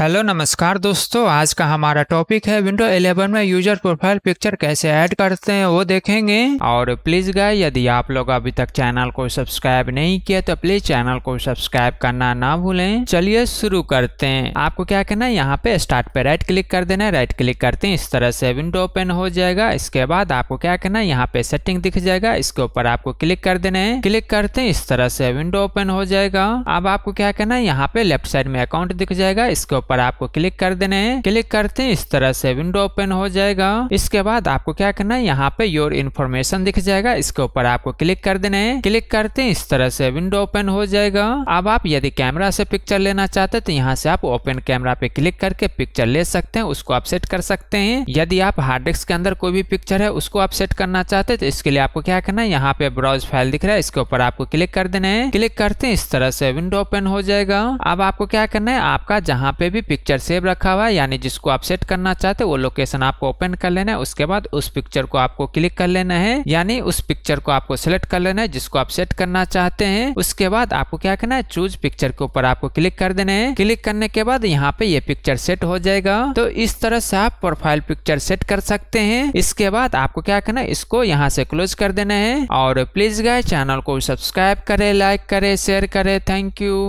hello नमस्कार दोस्तों आज का हमारा टॉपिक है विंडो 11 में यूजर प्रोफाइल पिक्चर कैसे ऐड करते हैं वो देखेंगे और प्लीज गाय यदि आप लोग अभी तक चैनल को सब्सक्राइब नहीं किया तो प्लीज चैनल को सब्सक्राइब करना ना भूलें चलिए शुरू करते हैं आपको क्या करना है यहाँ पे स्टार्ट पे राइट क्लिक कर देना राइट क्लिक करते हैं इस तरह से विंडो ओपन हो जाएगा इसके बाद आपको क्या करना है यहाँ पे सेटिंग दिख जाएगा इसके ऊपर आपको क्लिक कर देना है क्लिक करते हैं इस तरह से विंडो ओपन हो जाएगा अब आपको क्या करना है यहाँ पे लेफ्ट साइड में अकाउंट दिख जाएगा इसके ऊपर आपको क्लिक कर देने हैं क्लिक करते हैं इस तरह से विंडो ओपन हो जाएगा इसके बाद आपको क्या करना है यहाँ पे योर इन्फॉर्मेशन दिख जाएगा इसके ऊपर आपको क्लिक कर देने हैं क्लिक करते हैं इस तरह से विंडो ओपन हो जाएगा अब आप यदि कैमरा से पिक्चर लेना चाहते तो यहाँ से आप ओपन कैमरा पे क्लिक करके पिक्चर ले सकते हैं उसको आप सेट कर सकते हैं यदि आप हार्ड डिस्क के अंदर कोई भी पिक्चर है उसको आप सेट करना चाहते तो इसके लिए आपको क्या करना है यहाँ पे ब्राउज फाइल दिख रहा है इसके ऊपर आपको क्लिक कर देना है क्लिक करते हैं इस तरह से विंडो ओपन हो जाएगा अब आपको क्या करना है आपका जहाँ पे भी भी पिक्चर सेव रखा हुआ है यानी जिसको आप सेट करना चाहते हो वो लोकेशन आपको ओपन कर लेना है उसके बाद उस पिक्चर को आपको क्लिक कर लेना है यानी उस पिक्चर को आपको सिलेक्ट कर लेना है जिसको आप सेट करना चाहते हैं उसके बाद आपको क्या करना है चूज पिक्चर के ऊपर आपको क्लिक कर देना है क्लिक करने के बाद यहाँ पे ये पिक्चर सेट हो जाएगा तो इस तरह से आप प्रोफाइल पिक्चर सेट कर सकते हैं इसके बाद आपको क्या करना है इसको यहाँ से क्लोज कर देना है और प्लीज गाय चैनल को सब्सक्राइब करे लाइक करे शेयर करे थैंक यू